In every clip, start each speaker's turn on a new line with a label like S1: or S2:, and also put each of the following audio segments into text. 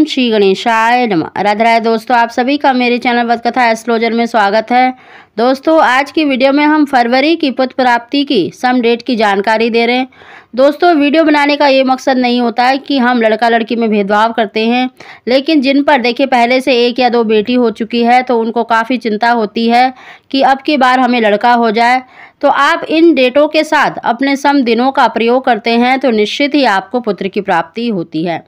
S1: ओम श्री गणेशाय नमः राधा राय दोस्तों आप सभी का मेरे चैनल बदकथा एस्ट्रोलॉजर में स्वागत है दोस्तों आज की वीडियो में हम फरवरी की पद प्राप्ति की सम डेट की जानकारी दे रहे हैं दोस्तों वीडियो बनाने का ये मकसद नहीं होता है कि हम लड़का लड़की में भेदभाव करते हैं लेकिन जिन पर देखिए पहले से एक या दो बेटी हो चुकी है तो उनको काफ़ी चिंता होती है कि अब की बार हमें लड़का हो जाए तो आप इन डेटों के साथ अपने सम दिनों का प्रयोग करते हैं तो निश्चित ही आपको पुत्र की प्राप्ति होती है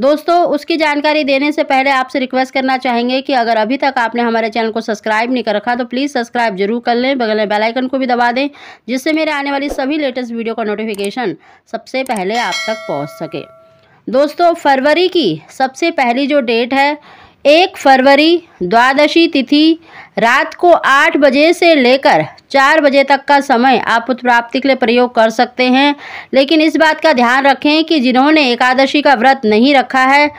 S1: दोस्तों उसकी जानकारी देने से पहले आपसे रिक्वेस्ट करना चाहेंगे कि अगर अभी तक आपने हमारे चैनल को सब्सक्राइब नहीं कर रखा तो प्लीज़ सब्सक्राइब सब्सक्राइब जरूर कर लें बगल में बेलाइकन को भी दबा दें जिससे मेरे आने वाली सभी लेटेस्ट वीडियो का नोटिफिकेशन सबसे पहले आप तक पहुँच सके दोस्तों फरवरी की सबसे पहली जो डेट है एक फरवरी द्वादशी तिथि रात को आठ बजे से लेकर चार बजे तक का समय आप उत्प्राप्ति के लिए प्रयोग कर सकते हैं लेकिन इस बात का ध्यान रखें कि जिन्होंने एकादशी का व्रत नहीं रखा है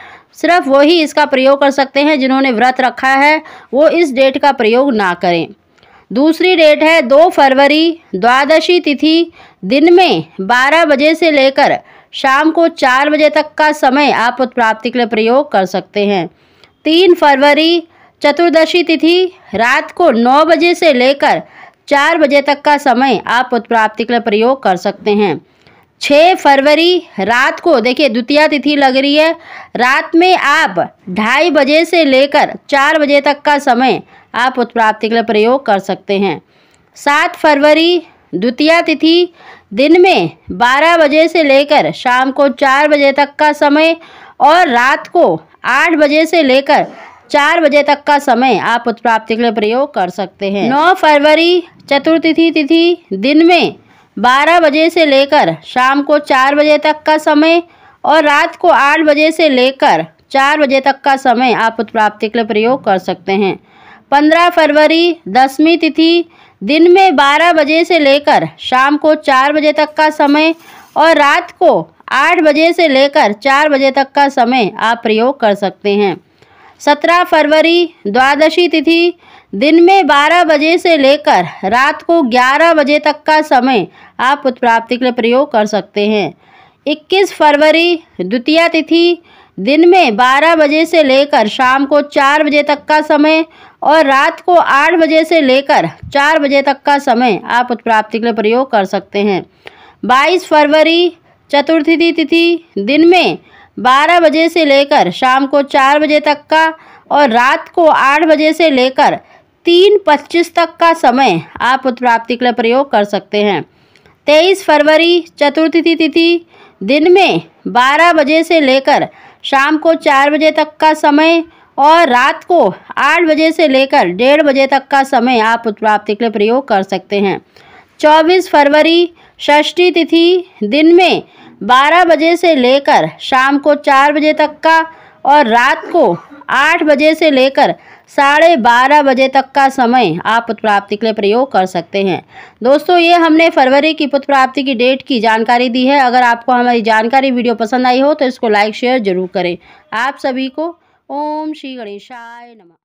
S1: सिर्फ वही इसका प्रयोग कर सकते हैं जिन्होंने व्रत रखा है वो इस डेट का प्रयोग ना करें दूसरी डेट है दो फरवरी द्वादशी तिथि दिन में बारह बजे से लेकर शाम को चार बजे तक का समय आप उत्प्राप्ति के लिए प्रयोग कर सकते हैं तीन फरवरी चतुर्दशी तिथि रात को नौ बजे से लेकर चार बजे तक का समय आप उत्प्राप्ति के लिए प्रयोग कर सकते हैं छः फरवरी रात को देखिए द्वितीय तिथि लग रही है रात में आप ढाई बजे से लेकर चार बजे तक का समय आप उत्प्राप्ति के लिए प्रयोग कर सकते हैं सात फरवरी द्वितीय तिथि दिन में बारह बजे से लेकर शाम को चार बजे तक का समय और रात को आठ बजे से लेकर चार बजे तक का समय आप उत्प्राप्ति के लिए प्रयोग कर सकते हैं नौ फरवरी चतुर्थी तिथि दिन में बारह बजे से लेकर शाम को चार बजे तक का समय और रात को आठ बजे से लेकर चार बजे तक का समय आप उत्प्राप्ति के लिए प्रयोग कर सकते हैं पंद्रह फरवरी दसवीं तिथि दिन में बारह बजे से लेकर शाम को चार बजे तक का समय और रात को आठ बजे से लेकर चार बजे तक का समय आप प्रयोग कर सकते हैं सत्रह फरवरी द्वादशी तिथि दिन में बारह बजे से लेकर रात को ग्यारह बजे तक का समय आप उत्प्राप्ति के लिए प्रयोग कर सकते हैं इक्कीस फरवरी द्वितीय तिथि दिन में 12 बजे से लेकर शाम को 4 बजे तक का समय और रात को 8 बजे से लेकर 4 बजे तक का समय आप उत्प्राप्ति के लिए प्रयोग कर सकते हैं 22 फरवरी चतुर्थी तिथि दिन में 12 बजे से लेकर शाम को 4 बजे तक का और रात को 8 बजे से लेकर तीन पच्चीस तक का समय आप उत्प्राप्ति के लिए प्रयोग कर सकते हैं तेईस फरवरी चतुर्थी तिथि दिन में बारह बजे से लेकर शाम को चार बजे तक का समय और रात को आठ बजे से लेकर डेढ़ बजे तक का समय आप उत्प्राप्ति के लिए प्रयोग कर सकते हैं चौबीस फरवरी षष्ठी तिथि दिन में बारह बजे से लेकर शाम को चार बजे तक का और रात को आठ बजे से लेकर साढ़े बारह बजे तक का समय आप पुत्र प्राप्ति के लिए प्रयोग कर सकते हैं दोस्तों ये हमने फरवरी की पुत्र प्राप्ति की डेट की जानकारी दी है अगर आपको हमारी जानकारी वीडियो पसंद आई हो तो इसको लाइक शेयर जरूर करें आप सभी को ओम श्री गणेशाय नमः